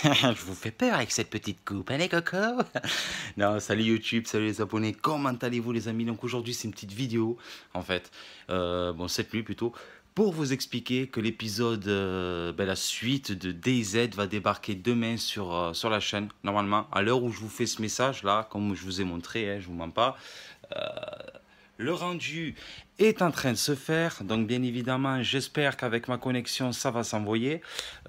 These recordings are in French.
je vous fais peur avec cette petite coupe, allez hein, coco Non, salut YouTube, salut les abonnés, comment allez-vous les amis Donc aujourd'hui c'est une petite vidéo, en fait, euh, bon cette nuit plutôt, pour vous expliquer que l'épisode, euh, ben, la suite de DayZ va débarquer demain sur, euh, sur la chaîne, normalement, à l'heure où je vous fais ce message là, comme je vous ai montré, je hein, je vous mens pas, le rendu est en train de se faire, donc bien évidemment, j'espère qu'avec ma connexion, ça va s'envoyer.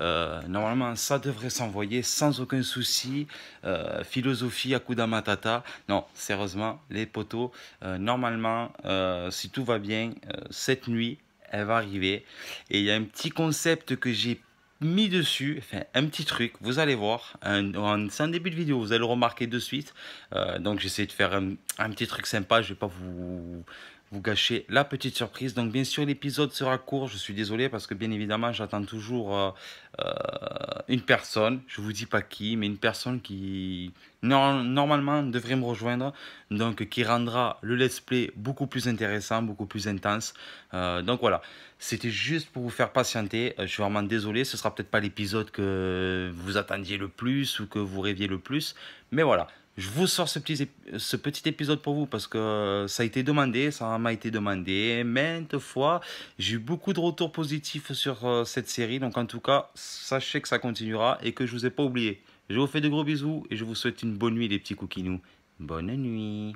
Euh, normalement, ça devrait s'envoyer sans aucun souci. Euh, philosophie à matata. Non, sérieusement, les poteaux, euh, normalement, si tout va bien, cette nuit, elle va arriver. Et il y a un petit concept que j'ai mis dessus enfin, un petit truc, vous allez voir, c'est un début de vidéo, vous allez le remarquer de suite. Euh, donc j'essaie de faire un, petit truc sympa, je ne vais pas vous, gâcher la petite surprise. Donc bien sûr l'épisode sera court, je suis désolé parce que bien évidemment j'attends toujours euh, euh, une personne, je vous dis pas qui, mais une personne qui normalement devrait me rejoindre, donc qui rendra le let's play beaucoup plus intéressant, beaucoup plus intense. Euh, donc voilà, c'était juste pour vous faire patienter. Euh, je suis vraiment désolé, ce sera peut-être pas l'épisode que vous attendiez le plus ou que vous rêviez le plus, mais voilà, je vous sors ce petit, ce petit épisode pour vous parce que euh, ça a été demandé, ça m'a été demandé maintes fois. J'ai eu beaucoup de retours positifs sur euh, cette série. Donc en tout cas, sachez que ça continuera et que je vous ai pas oublié. Je vous fais de gros bisous et je vous souhaite une bonne nuit les petits coquinous. Bonne nuit.